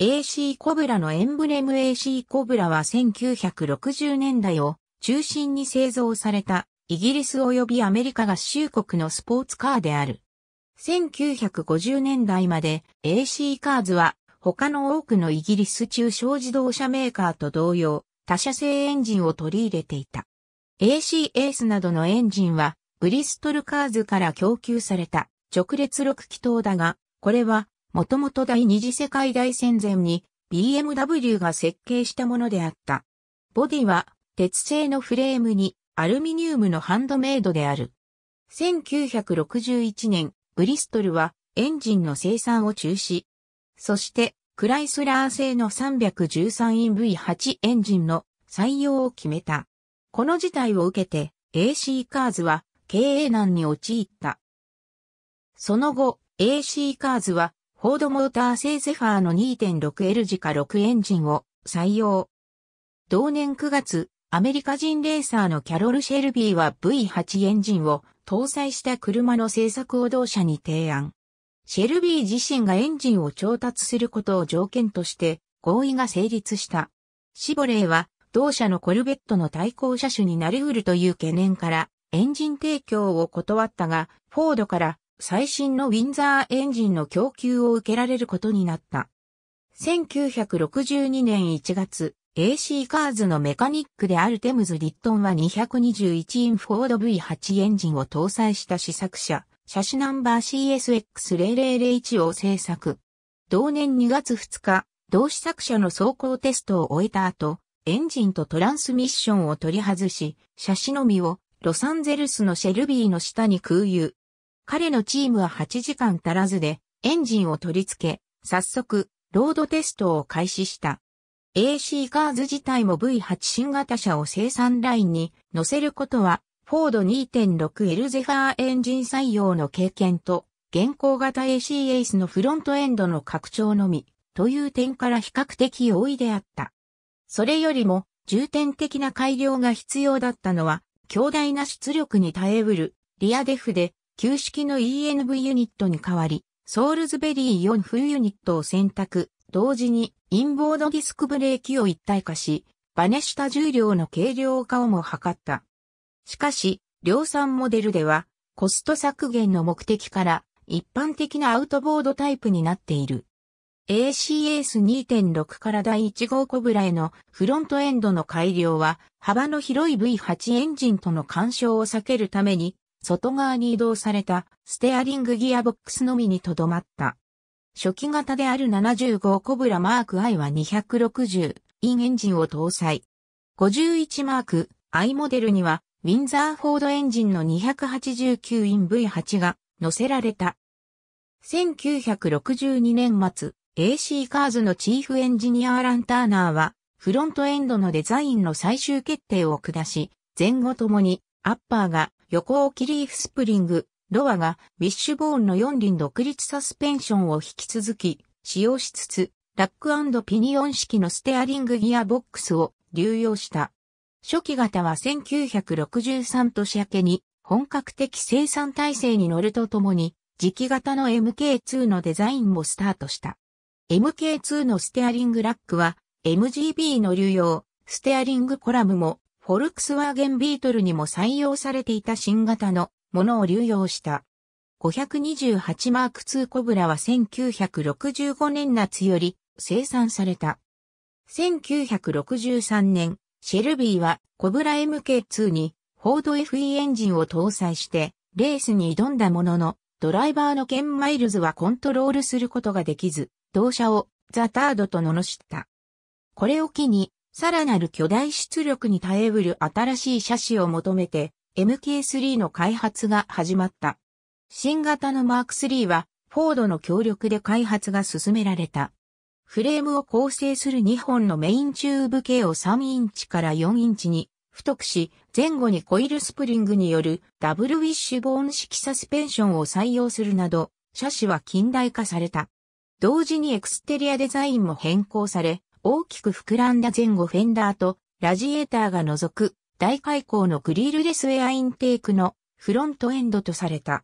AC コブラのエンブレム AC コブラは1960年代を中心に製造されたイギリス及びアメリカ合衆国のスポーツカーである。1950年代まで AC カーズは他の多くのイギリス中小自動車メーカーと同様、他社製エンジンを取り入れていた。AC エースなどのエンジンはブリストルカーズから供給された直列6気筒だが、これはもともと第二次世界大戦前に BMW が設計したものであった。ボディは鉄製のフレームにアルミニウムのハンドメイドである。1961年、ブリストルはエンジンの生産を中止。そして、クライスラー製の 313EV8 エンジンの採用を決めた。この事態を受けて AC カーズは経営難に陥った。その後、AC カーズはフォードモーター製ゼファーの 2.6L 時か6エンジンを採用。同年9月、アメリカ人レーサーのキャロル・シェルビーは V8 エンジンを搭載した車の製作を同社に提案。シェルビー自身がエンジンを調達することを条件として合意が成立した。シボレーは同社のコルベットの対抗車種になり得るという懸念からエンジン提供を断ったが、フォードから最新のウィンザーエンジンの供給を受けられることになった。1962年1月、AC カーズのメカニックであるテムズ・ディットンは221インフォード V8 エンジンを搭載した試作車、車種ナンバー CSX0001 を製作。同年2月2日、同試作車の走行テストを終えた後、エンジンとトランスミッションを取り外し、車種のみをロサンゼルスのシェルビーの下に空輸、彼のチームは8時間足らずでエンジンを取り付け、早速、ロードテストを開始した。AC カーズ自体も V8 新型車を生産ラインに乗せることは、フォード 2.6L ゼファーエンジン採用の経験と、現行型 AC エースのフロントエンドの拡張のみ、という点から比較的容易であった。それよりも、重点的な改良が必要だったのは、強大な出力に耐えうる、リアデフで、旧式の ENV ユニットに代わり、ソールズベリー4フルユニットを選択、同時にインボードディスクブレーキを一体化し、バネした重量の軽量化をも図った。しかし、量産モデルでは、コスト削減の目的から一般的なアウトボードタイプになっている。ACS2.6 から第1号コブラへのフロントエンドの改良は幅の広い V8 エンジンとの干渉を避けるために外側に移動されたステアリングギアボックスのみにとどまった。初期型である75コブラマーク I は260インエンジンを搭載。51マーク I モデルにはウィンザーフォードエンジンの289イン V8 が乗せられた。1962年末、AC カーズのチーフエンジニアランターナーは、フロントエンドのデザインの最終決定を下し、前後ともに、アッパーが横置きリーフスプリング、ロアがウィッシュボーンの4輪独立サスペンションを引き続き使用しつつ、ラックピニオン式のステアリングギアボックスを流用した。初期型は1963年明けに本格的生産体制に乗るとともに、時期型の MK2 のデザインもスタートした。MK2 のステアリングラックは MGB の流用、ステアリングコラムもフォルクスワーゲンビートルにも採用されていた新型のものを流用した。528マーク2コブラは1965年夏より生産された。1963年、シェルビーはコブラ MK2 にフォード FE エンジンを搭載してレースに挑んだものの、ドライバーのケン・マイルズはコントロールすることができず、同社をザ・タードと罵った。これを機にさらなる巨大出力に耐えうる新しい車種を求めて MK3 の開発が始まった。新型の Mark3 はフォードの協力で開発が進められた。フレームを構成する2本のメインチューブ径を3インチから4インチに太くし、前後にコイルスプリングによるダブルウィッシュボーン式サスペンションを採用するなど、車種は近代化された。同時にエクステリアデザインも変更され、大きく膨らんだ前後フェンダーとラジエーターが除く大開口のグリルレスエアインテークのフロントエンドとされた。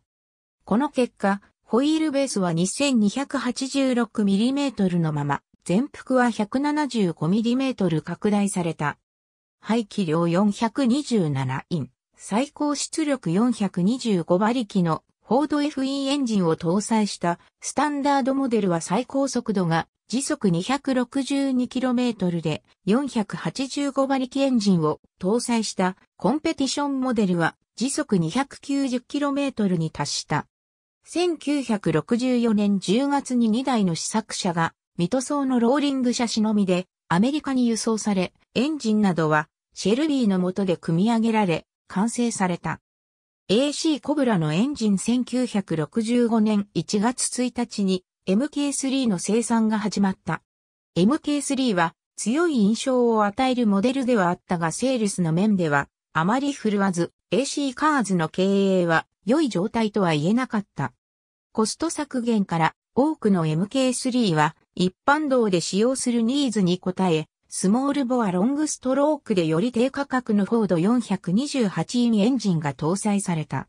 この結果、ホイールベースは 2286mm のまま、全幅は 175mm 拡大された。排気量427イン、最高出力425馬力のフォード FE エンジンを搭載したスタンダードモデルは最高速度が時速 262km で485馬力エンジンを搭載したコンペティションモデルは時速 290km に達した。1964年10月に2台の試作車がミト装のローリング車種のみでアメリカに輸送され、エンジンなどはシェルビーの下で組み上げられ、完成された。AC コブラのエンジン1965年1月1日に MK3 の生産が始まった。MK3 は強い印象を与えるモデルではあったがセールスの面ではあまり振るわず AC カーズの経営は良い状態とは言えなかった。コスト削減から多くの MK3 は一般道で使用するニーズに応えスモールボアロングストロークでより低価格のフォード428インエンジンが搭載された。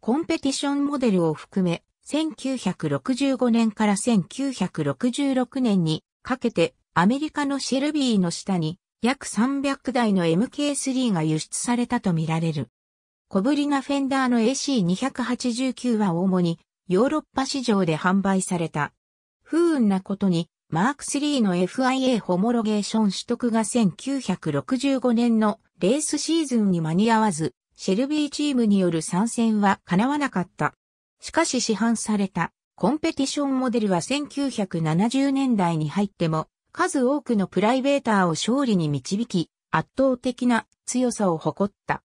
コンペティションモデルを含め、1965年から1966年にかけてアメリカのシェルビーの下に約300台の MK3 が輸出されたとみられる。小ぶりなフェンダーの AC289 は主にヨーロッパ市場で販売された。不運なことにマーク3の FIA ホモロゲーション取得が1965年のレースシーズンに間に合わず、シェルビーチームによる参戦は叶わなかった。しかし市販されたコンペティションモデルは1970年代に入っても数多くのプライベーターを勝利に導き圧倒的な強さを誇った。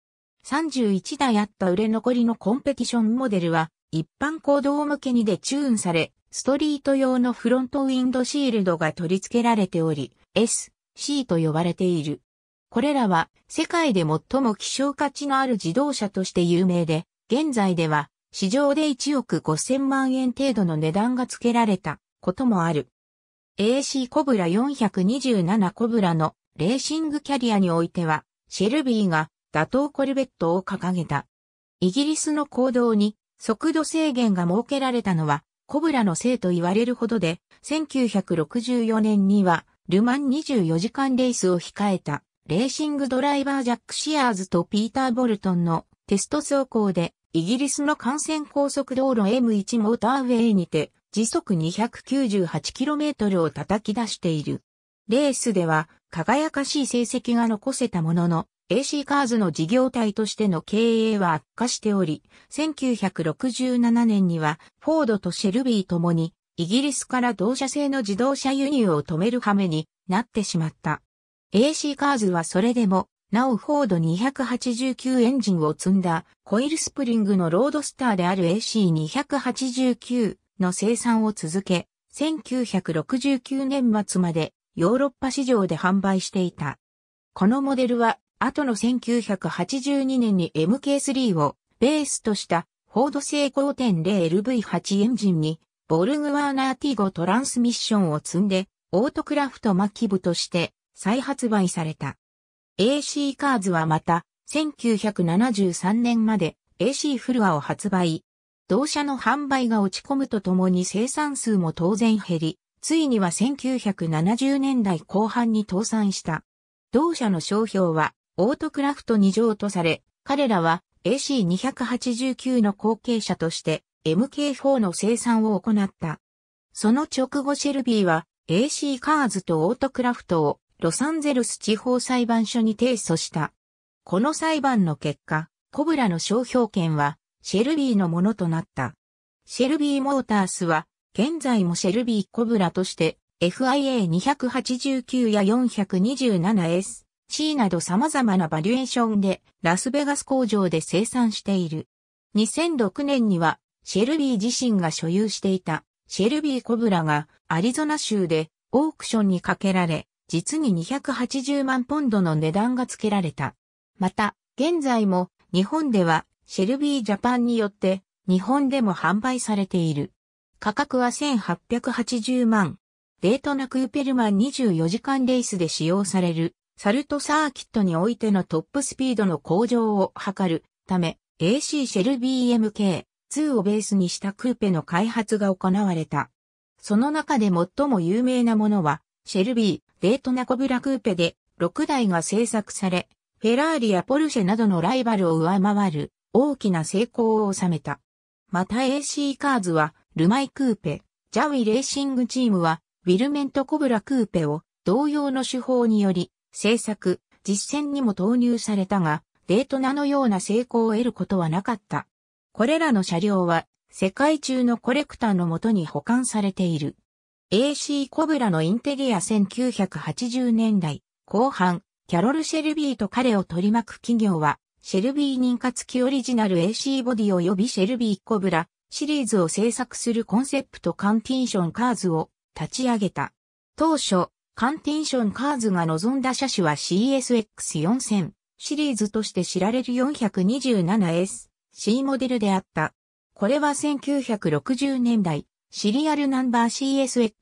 31台あった売れ残りのコンペティションモデルは一般行動向けにでチューンされストリート用のフロントウィンドシールドが取り付けられており、SC と呼ばれている。これらは世界で最も希少価値のある自動車として有名で、現在では市場で1億5000万円程度の値段が付けられたこともある。AC コブラ427コブラのレーシングキャリアにおいては、シェルビーが打倒コルベットを掲げた。イギリスの行動に速度制限が設けられたのはコブラのせいと言われるほどで、1964年には、ルマン24時間レースを控えた、レーシングドライバージャック・シアーズとピーター・ボルトンのテスト走行で、イギリスの幹線高速道路 M1 モーターウェイにて、時速 298km を叩き出している。レースでは、輝かしい成績が残せたものの、AC カーズの事業体としての経営は悪化しており、1967年にはフォードとシェルビーともにイギリスから同社製の自動車輸入を止める羽目になってしまった。AC カーズはそれでも、なおフォード289エンジンを積んだコイルスプリングのロードスターである AC289 の生産を続け、1969年末までヨーロッパ市場で販売していた。このモデルは後の1982年に MK3 をベースとしたフォード製 5.0LV8 エンジンにボルグワーナー T5 トランスミッションを積んでオートクラフトマキブとして再発売された。AC カーズはまた1973年まで AC フルアを発売。同社の販売が落ち込むとともに生産数も当然減り、ついには1970年代後半に倒産した。同社の商標はオートクラフト2乗とされ、彼らは AC289 の後継者として MK4 の生産を行った。その直後シェルビーは AC カーズとオートクラフトをロサンゼルス地方裁判所に提訴した。この裁判の結果、コブラの商標権はシェルビーのものとなった。シェルビーモータースは現在もシェルビーコブラとして FIA289 や 427S C など様々なバリエーションでラスベガス工場で生産している。2006年にはシェルビー自身が所有していたシェルビーコブラがアリゾナ州でオークションにかけられ、実に280万ポンドの値段が付けられた。また、現在も日本ではシェルビージャパンによって日本でも販売されている。価格は1880万。デートナ・クーペルマン24時間レースで使用されるサルトサーキットにおいてのトップスピードの向上を図るため AC シェル BMK2 をベースにしたクーペの開発が行われた。その中で最も有名なものはシェルビー、デートナコブラクーペで6台が製作され、フェラーリやポルシェなどのライバルを上回る大きな成功を収めた。また AC カーズはルマイクーペ、ジャウィレーシングチームはウィルメントコブラクーペを同様の手法により制作、実践にも投入されたが、デートナのような成功を得ることはなかった。これらの車両は、世界中のコレクターのもとに保管されている。AC コブラのインテリア1980年代後半、キャロル・シェルビーと彼を取り巻く企業は、シェルビー認可付きオリジナル AC ボディ及びシェルビーコブラシリーズを制作するコンセプトカンティーションカーズを立ち上げた。当初、カンティンションカーズが望んだ車種は CSX4000 シリーズとして知られる 427S C モデルであった。これは1960年代、シリアルナンバー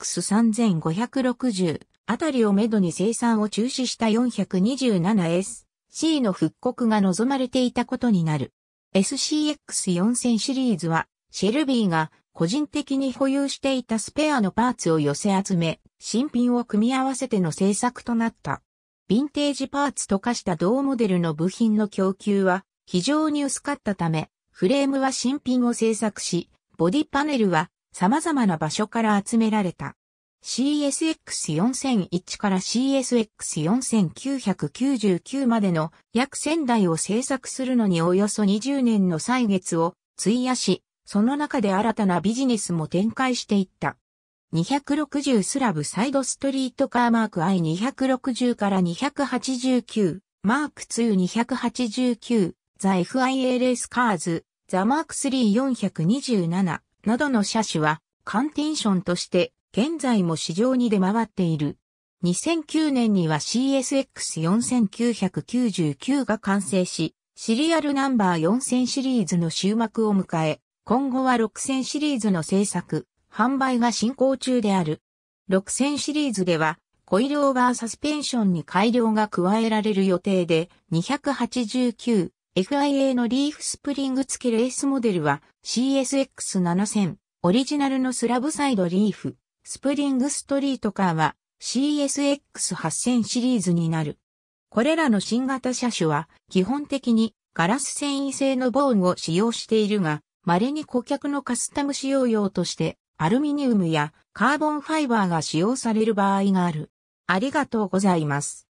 CSX3560 あたりをめどに生産を中止した 427S C の復刻が望まれていたことになる。SCX4000 シリーズは、シェルビーが個人的に保有していたスペアのパーツを寄せ集め、新品を組み合わせての製作となった。ヴィンテージパーツと化した同モデルの部品の供給は非常に薄かったため、フレームは新品を製作し、ボディパネルは様々な場所から集められた。CSX4001 から CSX4999 までの約1000台を製作するのにおよそ20年の歳月を費やし、その中で新たなビジネスも展開していった。260スラブサイドストリートカーマーク I260 から289、マーク2289、ザ FILS カーズ、ザマーク3427などの車種は、カンテンションとして、現在も市場に出回っている。2009年には CSX4999 が完成し、シリアルナンバー4000シリーズの終幕を迎え、今後は6000シリーズの製作、販売が進行中である。6000シリーズでは、コイルオーバーサスペンションに改良が加えられる予定で、289、FIA のリーフスプリング付きレースモデルは CSX7000 オリジナルのスラブサイドリーフスプリングストリートカーは CSX8000 シリーズになる。これらの新型車種は基本的にガラス繊維製のボーンを使用しているが、稀に顧客のカスタム使用用としてアルミニウムやカーボンファイバーが使用される場合がある。ありがとうございます。